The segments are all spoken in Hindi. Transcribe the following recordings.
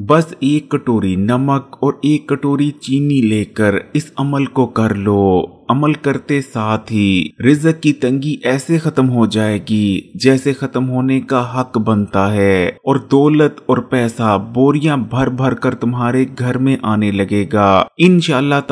बस एक कटोरी नमक और एक कटोरी चीनी लेकर इस अमल को कर लो अमल करते साथ ही रिजक की तंगी ऐसे खत्म हो जाएगी जैसे खत्म होने का हक बनता है और दौलत और पैसा बोरियां भर भर कर तुम्हारे घर में आने लगेगा इन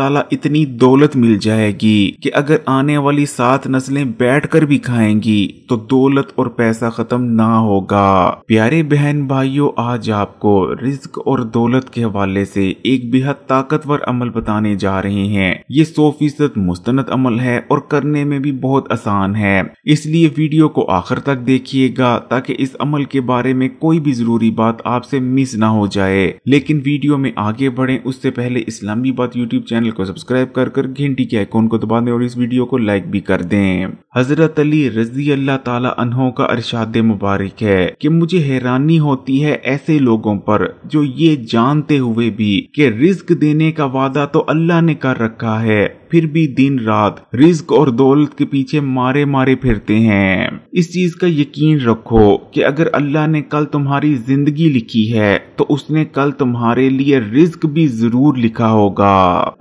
ताला इतनी दौलत मिल जाएगी कि अगर आने वाली सात नस्लें बैठकर भी खाएंगी तो दौलत और पैसा खत्म ना होगा प्यारे बहन भाइयों आज आपको रिस्क और दौलत के हवाले से एक बेहद ताकतवर अमल बताने जा रहे हैं ये सौ फीसद मुस्तनद अमल है और करने में भी बहुत आसान है इसलिए वीडियो को आखिर तक देखिएगा ताकि इस अमल के बारे में कोई भी जरूरी बात आपसे मिस ना हो जाए लेकिन वीडियो में आगे बढ़े उससे पहले इस्लामी बात यूट्यूब चैनल को सब्सक्राइब कर कर घंटी के आइकोन को दबा दें और इस वीडियो को लाइक भी कर दें हजरत अली रजी अल्लाह तहों का अरशाद मुबारक है कि मुझे हैरानी होती है ऐसे लोगों पर जो ये जानते हुए भी कि रिस्क देने का वादा तो अल्लाह ने कर रखा है फिर भी दिन रात रिस्क और दौलत के पीछे मारे मारे फिरते हैं इस चीज का यकीन रखो कि अगर अल्लाह ने कल तुम्हारी जिंदगी लिखी है तो उसने कल तुम्हारे लिए रिस्क भी जरूर लिखा होगा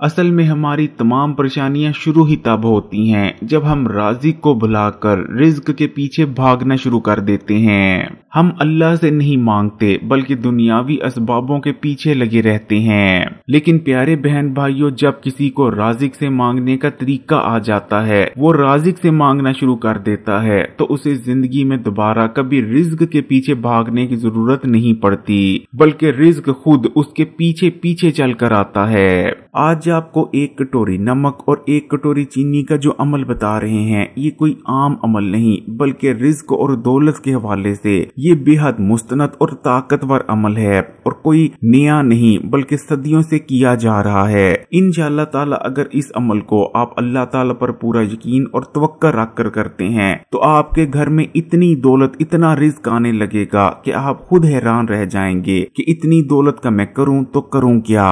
असल में हमारी तमाम परेशानियां शुरू ही तब होती हैं जब हम राजी को कर रिस्क के पीछे भागना शुरू कर देते हैं हम अल्लाह से नहीं मांगते बल्कि दुनियावी असबाबों के पीछे लगे रहते हैं लेकिन प्यारे बहन भाइयों जब किसी को राजिक से मांगने का तरीका आ जाता है वो राजिक से मांगना शुरू कर देता है तो उसे जिंदगी में दोबारा कभी रिज्क के पीछे भागने की जरूरत नहीं पड़ती बल्कि रिज्क खुद उसके पीछे पीछे चल कर आता है आज आपको एक कटोरी नमक और एक कटोरी चीनी का जो अमल बता रहे हैं ये कोई आम अमल नहीं बल्कि रिज्क और दौलत के हवाले से ये बेहद मुस्तनत और ताकतवर अमल है और कोई नया नहीं बल्कि सदियों से किया जा रहा है इन ताला अगर इस अमल को आप अल्लाह ताला पर पूरा यकीन और तवक्का रख कर करते हैं तो आपके घर में इतनी दौलत इतना रिस्क आने लगेगा कि आप खुद हैरान रह जाएंगे कि इतनी दौलत का मैं करूं तो करूं क्या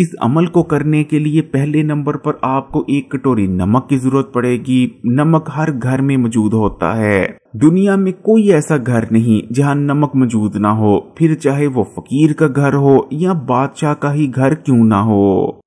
इस अमल को करने के लिए पहले नंबर पर आपको एक कटोरी नमक की जरूरत पड़ेगी नमक हर घर में मौजूद होता है दुनिया में कोई ऐसा घर नहीं जहां नमक मौजूद ना हो फिर चाहे वो फकीर का घर हो या बादशाह का ही घर क्यों ना हो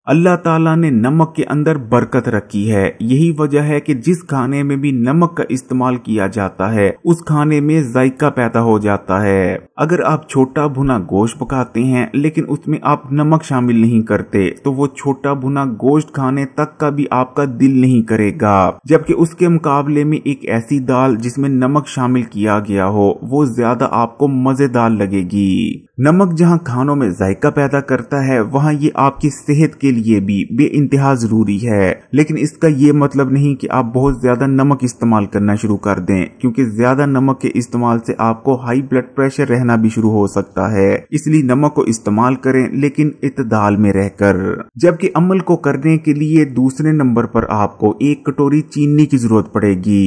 अल्लाह ताला ने नमक के अंदर बरकत रखी है यही वजह है कि जिस खाने में भी नमक का इस्तेमाल किया जाता है उस खाने में जायका पैदा हो जाता है अगर आप छोटा भुना गोश्त पकाते हैं लेकिन उसमें आप नमक शामिल नहीं करते तो वो छोटा भुना गोश्त खाने तक का भी आपका दिल नहीं करेगा जबकि उसके मुकाबले में एक ऐसी दाल जिसमें नमक शामिल किया गया हो वो ज्यादा आपको मजेदार लगेगी नमक जहाँ खानों में जायका पैदा करता है वहाँ ये आपकी सेहत के लिए भी बे इंतहा जरूरी है लेकिन इसका ये मतलब नहीं की आप बहुत ज्यादा नमक इस्तेमाल करना शुरू कर दे क्यूँकी ज्यादा नमक के इस्तेमाल से आपको हाई ब्लड प्रेशर रहना भी शुरू हो सकता है इसलिए नमक को इस्तेमाल करें लेकिन इतदाल में रहकर जबकि अमल को करने के लिए दूसरे नंबर पर आपको एक कटोरी चीनी की जरूरत पड़ेगी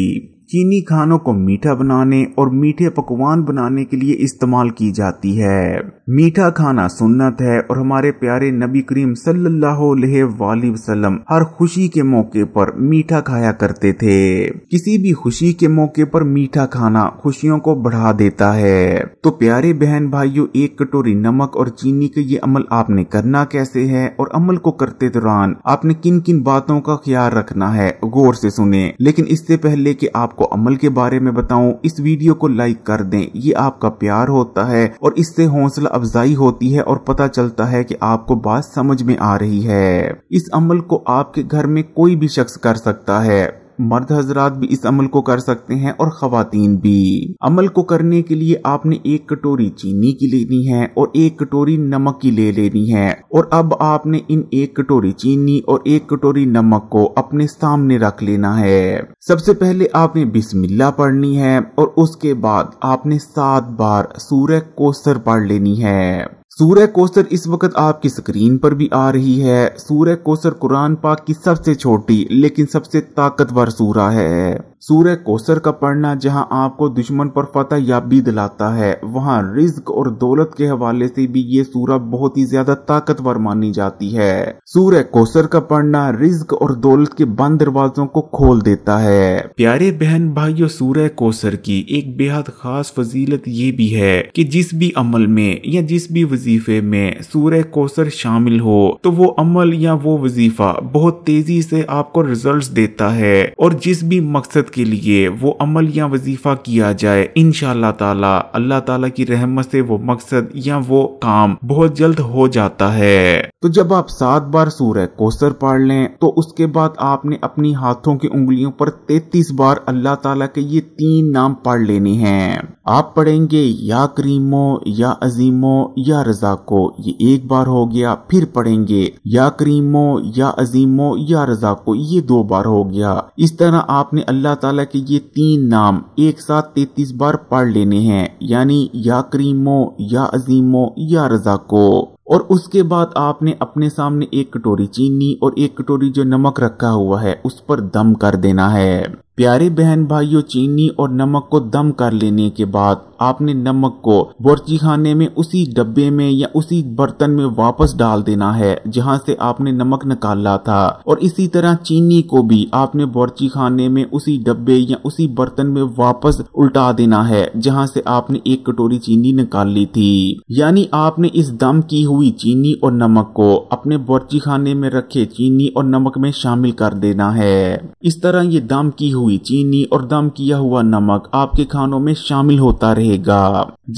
चीनी खानों को मीठा बनाने और मीठे पकवान बनाने के लिए इस्तेमाल की जाती है मीठा खाना सुन्नत है और हमारे प्यारे नबी करीम सल्लाम हर खुशी के मौके पर मीठा खाया करते थे किसी भी खुशी के मौके पर मीठा खाना खुशियों को बढ़ा देता है तो प्यारे बहन भाइयों एक कटोरी नमक और चीनी का ये अमल आपने करना कैसे है और अमल को करते दौरान आपने किन किन बातों का ख्याल रखना है गौर से सुने लेकिन इससे पहले की आप आपको अमल के बारे में बताऊं इस वीडियो को लाइक कर दें ये आपका प्यार होता है और इससे हौसला अफजाई होती है और पता चलता है कि आपको बात समझ में आ रही है इस अमल को आपके घर में कोई भी शख्स कर सकता है मर्द हजरात भी इस अमल को कर सकते हैं और खातन भी अमल को करने के लिए आपने एक कटोरी चीनी की लेनी है और एक कटोरी नमक की ले लेनी है और अब आपने इन एक कटोरी चीनी और एक कटोरी नमक को अपने सामने रख लेना है सबसे पहले आपने बिस्मिल्ला पढ़नी है और उसके बाद आपने सात बार सूर्य कोसर पढ़ लेनी है सूर्य कोसर इस वक्त आपकी स्क्रीन पर भी आ रही है सूर्य कोसर कुरान पाक की सबसे छोटी लेकिन सबसे ताकतवर सूरा है सूर्य कोसर का पढ़ना जहां आपको दुश्मन पर फतह याबी दिलाता है वहां रिज्क और दौलत के हवाले से भी ये सूरह बहुत ही ज्यादा ताकतवर मानी जाती है सूर्य कोसर का पढ़ना रिज्क और दौलत के बंद दरवाजों को खोल देता है प्यारे बहन भाइयों सूर्य कोसर की एक बेहद खास फजीलत ये भी है की जिस भी अमल में या जिस भी वजीफे में सूर्य कोसर शामिल हो तो वो अमल या वो वजीफा बहुत तेजी से आपको रिजल्ट देता है और जिस भी मकसद बरकत के लिए वो अमल या वजीफ़ा किया जाए इन ताला अल्लाह ताला की रहमत से वो मकसद या वो काम बहुत जल्द हो जाता है तो जब आप सात बार सूर्य कोसर पढ़ लें तो उसके बाद आपने अपनी हाथों की उंगलियों पर तैतीस बार अल्लाह ताला के ये तीन नाम पढ़ लेने हैं आप पढ़ेंगे या करीमो या अजीमो या रजाको ये एक बार हो गया फिर पढ़ेंगे या करीमो या अजीमो या रजाको ये दो बार हो गया इस तरह आपने अल्लाह ताला के ये तीन नाम एक साथ तैतीस बार पढ़ लेने हैं यानी या करीमो या अजीमो या रजाको और उसके बाद आपने अपने सामने एक कटोरी चीनी और एक कटोरी जो नमक रखा हुआ है उस पर दम कर देना है प्यारे बहन भाइयों चीनी और नमक को दम कर लेने के बाद आपने नमक को बोर्ची खाने में उसी डब्बे में या उसी बर्तन में वापस डाल देना है जहां से आपने नमक निकाला था और इसी तरह चीनी को भी आपने बोर्ची खाने में उसी डब्बे या उसी बर्तन में वापस उल्टा देना है जहां से आपने एक कटोरी चीनी निकाल ली थी यानी आपने इस दम की हुई चीनी और नमक को अपने बोर्ची खाने में रखे चीनी और नमक में शामिल कर देना है इस तरह ये दम की हुई हुई चीनी और दम किया हुआ नमक आपके खानों में शामिल होता रहेगा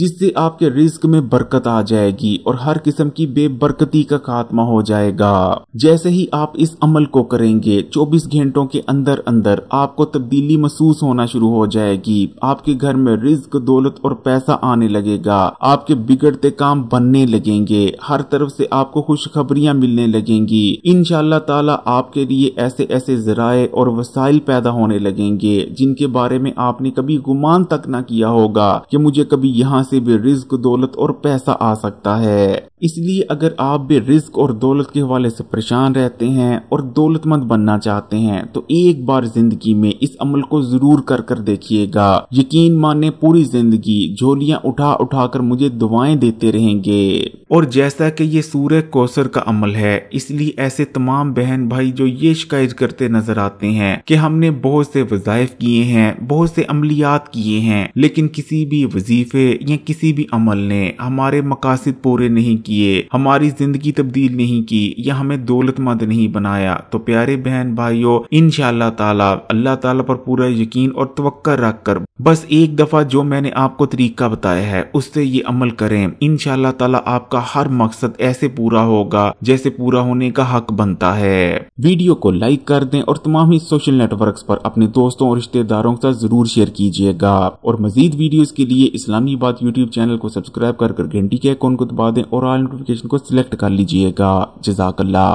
जिससे आपके रिस्क में बरकत आ जाएगी और हर किस्म की बेबरकती का खात्मा हो जाएगा जैसे ही आप इस अमल को करेंगे 24 घंटों के अंदर अंदर आपको तब्दीली महसूस होना शुरू हो जाएगी आपके घर में रिस्क दौलत और पैसा आने लगेगा आपके बिगड़ते काम बनने लगेंगे हर तरफ से आपको खुशखबरियां मिलने लगेंगी इनशाला ताला आपके लिए ऐसे ऐसे जराये और वसाइल पैदा होने लगे लगेंगे जिनके बारे में आपने कभी गुमान तक ना किया होगा कि मुझे कभी यहाँ से भी रिस्क दौलत और पैसा आ सकता है इसलिए अगर आप भी रिस्क और दौलत के हवाले से परेशान रहते हैं और दौलतमंद बनना चाहते हैं तो एक बार जिंदगी में इस अमल को जरूर कर कर देखिएगा यकीन माने पूरी जिंदगी झोलियां उठा उठा कर मुझे दुआएं देते रहेंगे और जैसा कि ये सूर्य कोसर का अमल है इसलिए ऐसे तमाम बहन भाई जो ये शिकायत करते नजर आते हैं कि हमने बहुत से वज़ायफ किए हैं बहुत से अमलियात किए हैं लेकिन किसी भी वजीफे या किसी भी अमल ने हमारे मकासद पूरे नहीं किए हमारी जिंदगी तब्दील नहीं की या हमें दौलतमंद नहीं बनाया तो प्यारे बहन भाइयों इन ताला अल्लाह ताला पर पूरा यकीन और तवक्कर रख कर बस एक दफा जो मैंने आपको तरीका बताया है उससे ये अमल करें इन ताला आपका हर मकसद ऐसे पूरा होगा जैसे पूरा होने का हक बनता है वीडियो को लाइक कर दें और तमाम ही सोशल नेटवर्क पर अपने दोस्तों और रिश्तेदारों के साथ जरूर शेयर कीजिएगा और मजीद वीडियो के लिए इस्लामी बात यूट्यूब चैनल को सब्सक्राइब कर घंटी के अकाउंट को दबा दें और आल नोटिफिकेशन को सिलेक्ट कर लीजिएगा जजाकल्ला